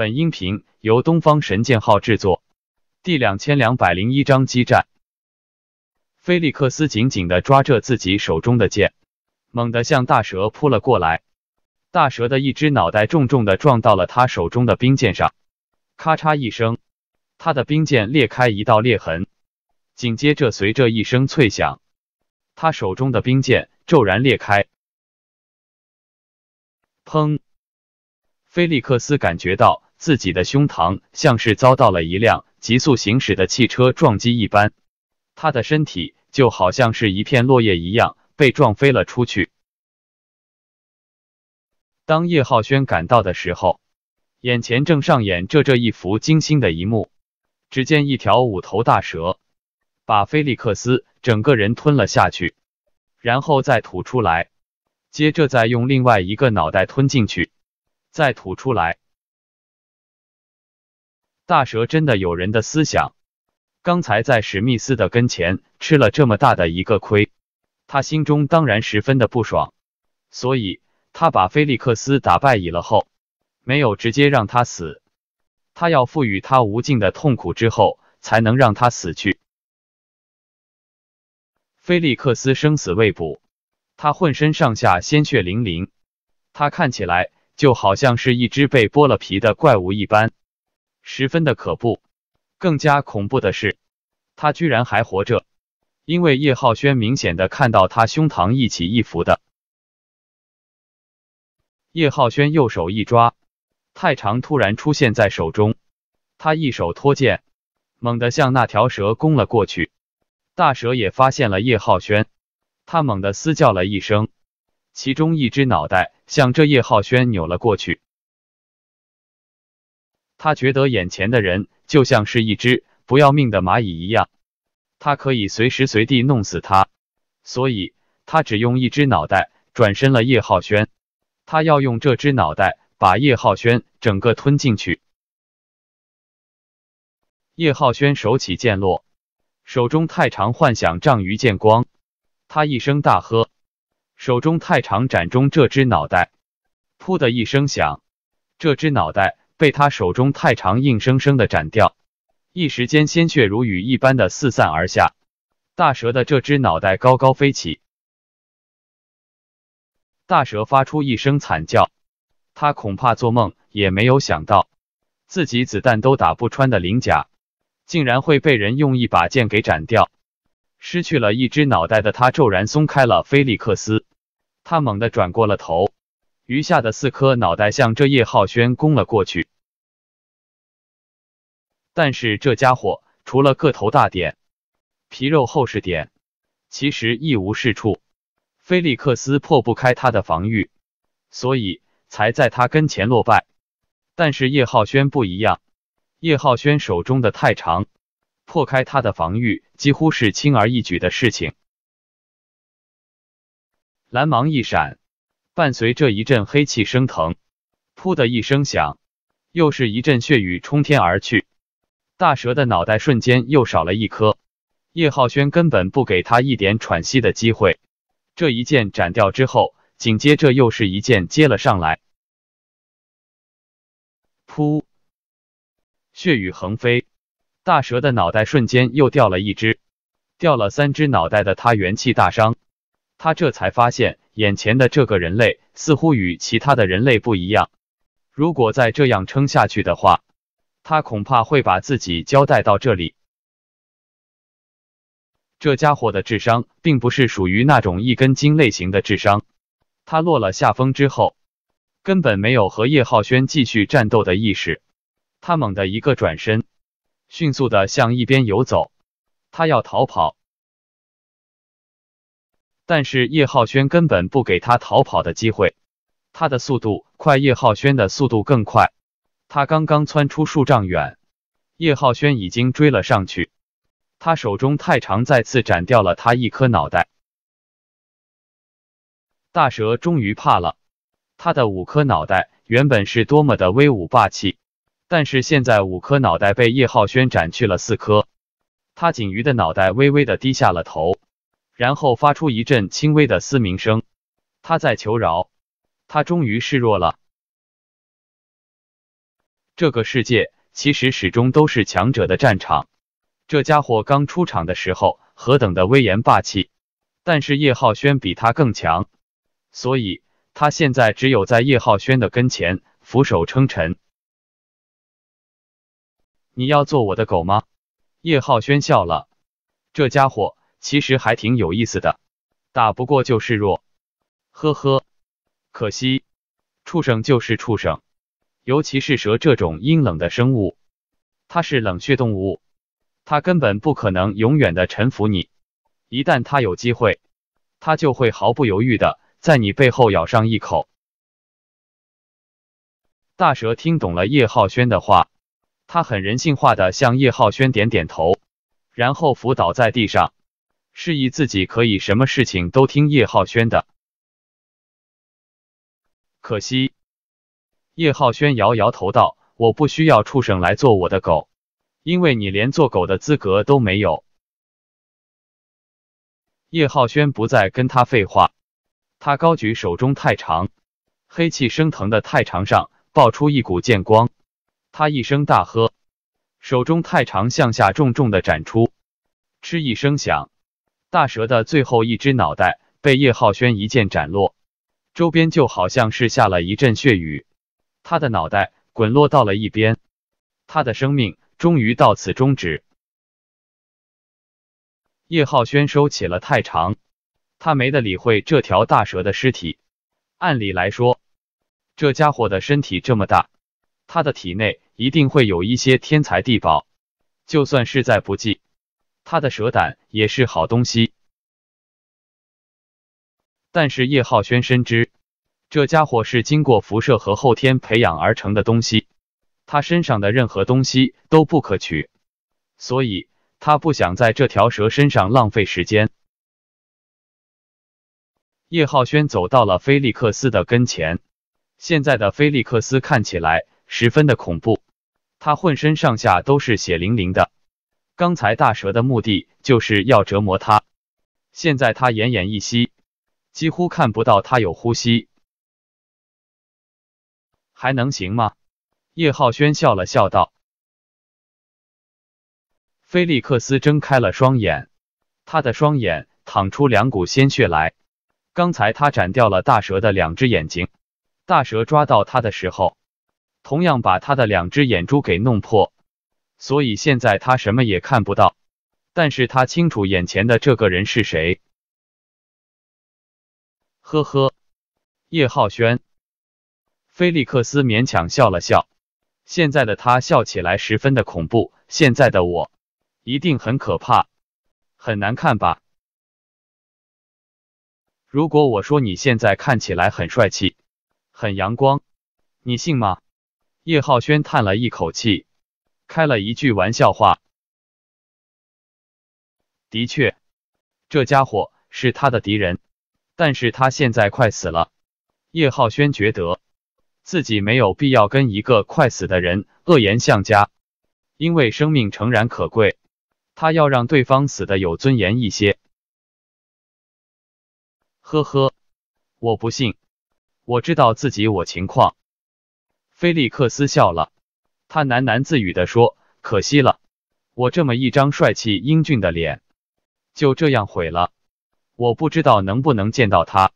本音频由东方神剑号制作，第两千两百零一章激战。菲利克斯紧紧的抓着自己手中的剑，猛地向大蛇扑了过来。大蛇的一只脑袋重重的撞到了他手中的冰剑上，咔嚓一声，他的冰剑裂开一道裂痕。紧接着，随着一声脆响，他手中的冰剑骤然裂开。砰！菲利克斯感觉到。自己的胸膛像是遭到了一辆急速行驶的汽车撞击一般，他的身体就好像是一片落叶一样被撞飞了出去。当叶浩轩赶到的时候，眼前正上演着这一幅惊心的一幕。只见一条五头大蛇，把菲利克斯整个人吞了下去，然后再吐出来，接着再用另外一个脑袋吞进去，再吐出来。大蛇真的有人的思想。刚才在史密斯的跟前吃了这么大的一个亏，他心中当然十分的不爽。所以，他把菲利克斯打败了后，没有直接让他死，他要赋予他无尽的痛苦之后，才能让他死去。菲利克斯生死未卜，他浑身上下鲜血淋淋，他看起来就好像是一只被剥了皮的怪物一般。十分的可怖，更加恐怖的是，他居然还活着。因为叶浩轩明显的看到他胸膛一起一伏的。叶浩轩右手一抓，太长突然出现在手中，他一手托剑，猛地向那条蛇攻了过去。大蛇也发现了叶浩轩，他猛地嘶叫了一声，其中一只脑袋向着叶浩轩扭了过去。他觉得眼前的人就像是一只不要命的蚂蚁一样，他可以随时随地弄死他，所以他只用一只脑袋转身了叶浩轩，他要用这只脑袋把叶浩轩整个吞进去。叶浩轩手起剑落，手中太长幻想杖于剑光，他一声大喝，手中太长斩中这只脑袋，噗的一声响，这只脑袋。被他手中太长，硬生生的斩掉，一时间鲜血如雨一般的四散而下，大蛇的这只脑袋高高飞起，大蛇发出一声惨叫，他恐怕做梦也没有想到，自己子弹都打不穿的鳞甲，竟然会被人用一把剑给斩掉，失去了一只脑袋的他骤然松开了菲利克斯，他猛地转过了头。余下的四颗脑袋向这叶浩轩攻了过去，但是这家伙除了个头大点、皮肉厚实点，其实一无是处。菲利克斯破不开他的防御，所以才在他跟前落败。但是叶浩轩不一样，叶浩轩手中的太长，破开他的防御几乎是轻而易举的事情。蓝芒一闪。伴随着一阵黑气升腾，噗的一声响，又是一阵血雨冲天而去。大蛇的脑袋瞬间又少了一颗。叶浩轩根本不给他一点喘息的机会，这一剑斩掉之后，紧接着又是一剑接了上来。噗，血雨横飞，大蛇的脑袋瞬间又掉了一只。掉了三只脑袋的他元气大伤，他这才发现。眼前的这个人类似乎与其他的人类不一样。如果再这样撑下去的话，他恐怕会把自己交代到这里。这家伙的智商并不是属于那种一根筋类型的智商。他落了下风之后，根本没有和叶浩轩继续战斗的意识。他猛地一个转身，迅速的向一边游走。他要逃跑。但是叶浩轩根本不给他逃跑的机会，他的速度快，叶浩轩的速度更快。他刚刚窜出数丈远，叶浩轩已经追了上去。他手中太长，再次斩掉了他一颗脑袋。大蛇终于怕了，他的五颗脑袋原本是多么的威武霸气，但是现在五颗脑袋被叶浩轩斩去了四颗，他仅余的脑袋微微的低下了头。然后发出一阵轻微的嘶鸣声，他在求饶，他终于示弱了。这个世界其实始终都是强者的战场。这家伙刚出场的时候何等的威严霸气，但是叶浩轩比他更强，所以他现在只有在叶浩轩的跟前俯首称臣。你要做我的狗吗？叶浩轩笑了，这家伙。其实还挺有意思的，打不过就示弱，呵呵，可惜，畜生就是畜生，尤其是蛇这种阴冷的生物，它是冷血动物，它根本不可能永远的臣服你，一旦它有机会，它就会毫不犹豫的在你背后咬上一口。大蛇听懂了叶浩轩的话，他很人性化的向叶浩轩点点头，然后伏倒在地上。示意自己可以什么事情都听叶浩轩的，可惜叶浩轩摇摇头道：“我不需要畜生来做我的狗，因为你连做狗的资格都没有。”叶浩轩不再跟他废话，他高举手中太长，黑气升腾的太长上爆出一股剑光，他一声大喝，手中太长向下重重的斩出，嗤一声响。大蛇的最后一只脑袋被叶浩轩一剑斩落，周边就好像是下了一阵血雨，他的脑袋滚落到了一边，他的生命终于到此终止。叶浩轩收起了太长，他没得理会这条大蛇的尸体。按理来说，这家伙的身体这么大，他的体内一定会有一些天材地宝，就算是在不济。他的蛇胆也是好东西，但是叶浩轩深知这家伙是经过辐射和后天培养而成的东西，他身上的任何东西都不可取，所以他不想在这条蛇身上浪费时间。叶浩轩走到了菲利克斯的跟前，现在的菲利克斯看起来十分的恐怖，他浑身上下都是血淋淋的。刚才大蛇的目的就是要折磨他，现在他奄奄一息，几乎看不到他有呼吸，还能行吗？叶浩轩笑了笑道。菲利克斯睁开了双眼，他的双眼淌出两股鲜血来。刚才他斩掉了大蛇的两只眼睛，大蛇抓到他的时候，同样把他的两只眼珠给弄破。所以现在他什么也看不到，但是他清楚眼前的这个人是谁。呵呵，叶浩轩，菲利克斯勉强笑了笑。现在的他笑起来十分的恐怖，现在的我一定很可怕，很难看吧？如果我说你现在看起来很帅气，很阳光，你信吗？叶浩轩叹了一口气。开了一句玩笑话。的确，这家伙是他的敌人，但是他现在快死了。叶浩轩觉得自己没有必要跟一个快死的人恶言相加，因为生命诚然可贵，他要让对方死的有尊严一些。呵呵，我不信，我知道自己我情况。菲利克斯笑了。他喃喃自语地说：“可惜了，我这么一张帅气英俊的脸，就这样毁了。我不知道能不能见到他。”